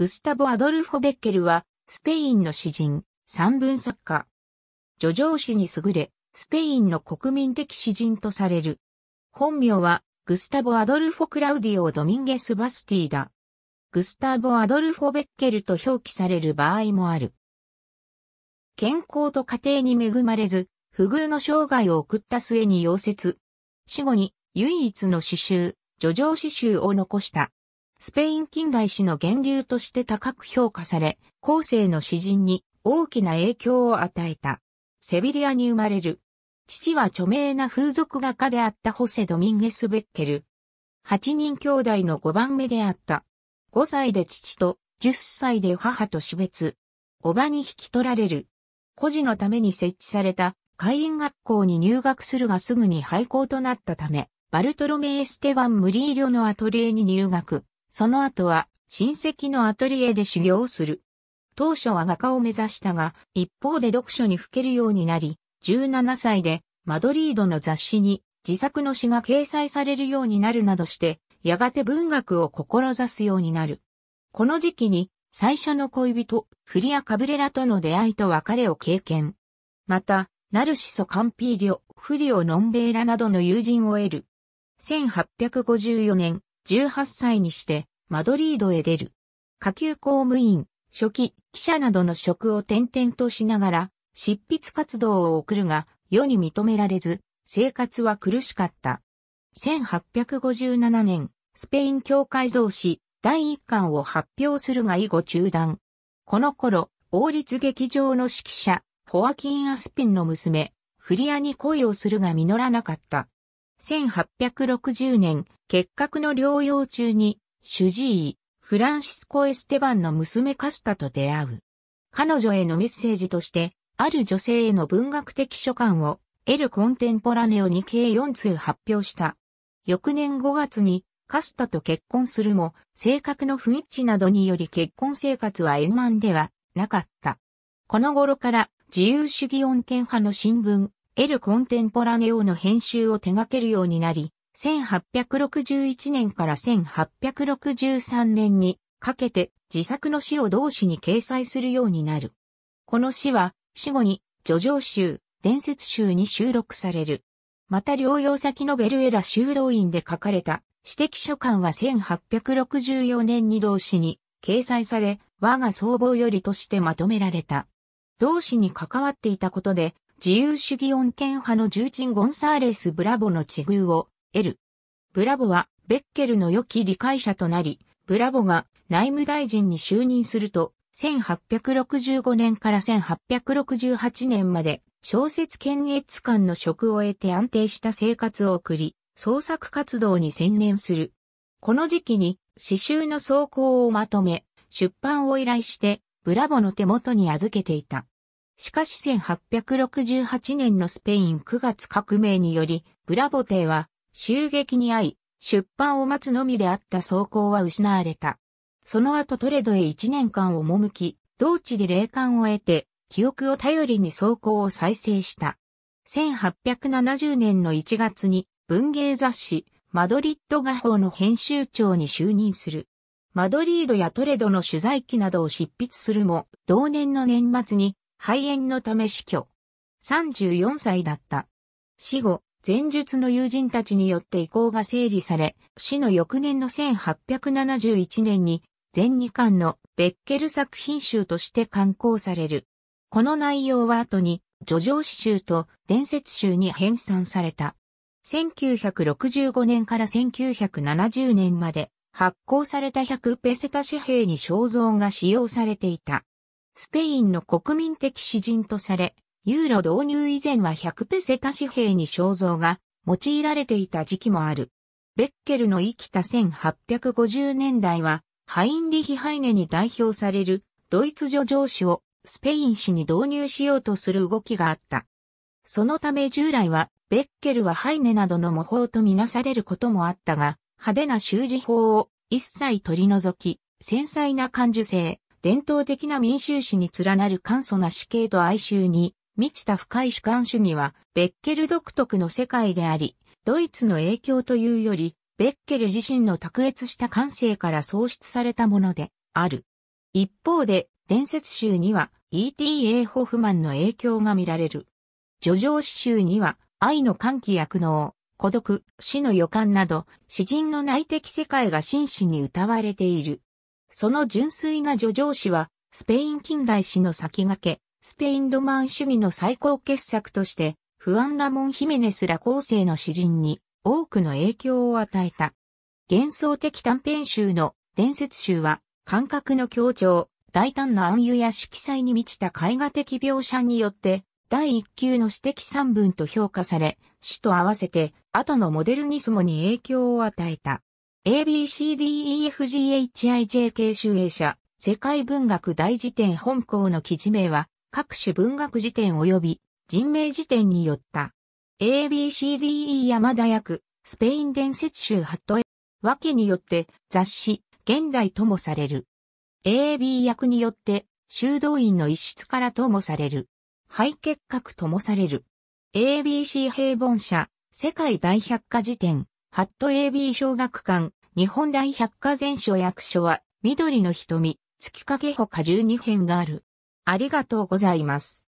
グスタボ・アドルフォ・ベッケルは、スペインの詩人、散文作家。叙情詩に優れ、スペインの国民的詩人とされる。本名は、グスタボ・アドルフォ・クラウディオ・ドミンゲス・バスティだ。グスタボ・アドルフォ・ベッケルと表記される場合もある。健康と家庭に恵まれず、不遇の生涯を送った末に溶接。死後に唯一の詩集、叙情詩集を残した。スペイン近代史の源流として高く評価され、後世の詩人に大きな影響を与えた。セビリアに生まれる。父は著名な風俗画家であったホセ・ドミンゲス・ベッケル。8人兄弟の5番目であった。5歳で父と10歳で母と死別。おばに引き取られる。孤児のために設置された会員学校に入学するがすぐに廃校となったため、バルトロメエ・ステワン・ムリーリョのアトリエに入学。その後は親戚のアトリエで修行をする。当初は画家を目指したが、一方で読書にふけるようになり、17歳でマドリードの雑誌に自作の詩が掲載されるようになるなどして、やがて文学を志すようになる。この時期に最初の恋人、フリア・カブレラとの出会いと別れを経験。また、ナルシソ・カンピーリョ、フリオ・ノンベーラなどの友人を得る。1854年、18歳にしてマドリードへ出る。下級公務員、初期、記者などの職を転々としながら、執筆活動を送るが、世に認められず、生活は苦しかった。1857年、スペイン教会同士第一巻を発表するが以後中断。この頃、王立劇場の指揮者、ホアキン・アスピンの娘、フリアに恋をするが実らなかった。1860年、結核の療養中に、主治医、フランシスコ・エステバンの娘カスタと出会う。彼女へのメッセージとして、ある女性への文学的書簡を、エル・コンテンポラネオに計4通発表した。翌年5月に、カスタと結婚するも、性格の不一致などにより結婚生活は円満ではなかった。この頃から自由主義恩恵派の新聞、エル・コンテンポラネオの編集を手掛けるようになり、1861年から1863年にかけて自作の詩を同紙に掲載するようになる。この詩は死後に叙情集、伝説集に収録される。また療養先のベルエラ修道院で書かれた指的書簡は1864年に同紙に掲載され、我が僧帽よりとしてまとめられた。同紙に関わっていたことで、自由主義恩恵派の重鎮ゴンサーレス・ブラボの地遇を得る。ブラボはベッケルの良き理解者となり、ブラボが内務大臣に就任すると、1865年から1868年まで小説検閲官の職を得て安定した生活を送り、創作活動に専念する。この時期に詩集の草稿をまとめ、出版を依頼して、ブラボの手元に預けていた。しかし1868年のスペイン9月革命により、ブラボテーは襲撃に遭い、出版を待つのみであった走行は失われた。その後トレドへ1年間赴き、同地で霊感を得て、記憶を頼りに走行を再生した。1870年の1月に文芸雑誌、マドリッド画報の編集長に就任する。マドリードやトレドの取材記などを執筆するも、同年の年末に肺炎のため死去。34歳だった。死後、前述の友人たちによって遺構が整理され、死の翌年の1871年に、全2巻のベッケル作品集として刊行される。この内容は後に、叙情詩集と伝説集に編纂された。1965年から1970年まで発行された100ペセタ紙幣に肖像が使用されていた。スペインの国民的詩人とされ、ユーロ導入以前は100ペセタ紙幣に肖像が用いられていた時期もある。ベッケルの生きた1850年代は、ハインリヒ・ハイネに代表されるドイツ女上司をスペイン紙に導入しようとする動きがあった。そのため従来は、ベッケルはハイネなどの模倣とみなされることもあったが、派手な習字法を一切取り除き、繊細な感受性、伝統的な民衆史に連なる簡素な死刑と哀愁に、満ちた深い主観主義は、ベッケル独特の世界であり、ドイツの影響というより、ベッケル自身の卓越した感性から創出されたものである。一方で、伝説集には E.T.A. ホフマンの影響が見られる。叙情詩集には、愛の歓喜躍能、孤独、死の予感など、詩人の内的世界が真摯に歌われている。その純粋な叙情詩は、スペイン近代史の先駆け、スペインドマン主義の最高傑作として、フアン・ラモン・ヒメネスら後世の詩人に多くの影響を与えた。幻想的短編集の伝説集は、感覚の強調、大胆な暗喩や色彩に満ちた絵画的描写によって、第一級の詩的三文と評価され、詩と合わせて、後のモデルニスモに影響を与えた。ABCDEFGHIJK 集英社、世界文学大辞典本校の記事名は、各種文学辞典及び人名辞典によった。ABCDE 山田役、スペイン伝説集ハットへ、訳によって雑誌、現代ともされる。AB 役によって、修道院の一室からともされる。肺結核ともされる。ABC 平凡社、世界大百科辞典。ハット AB 小学館、日本大百科全書役所は、緑の瞳、月影ほか12編がある。ありがとうございます。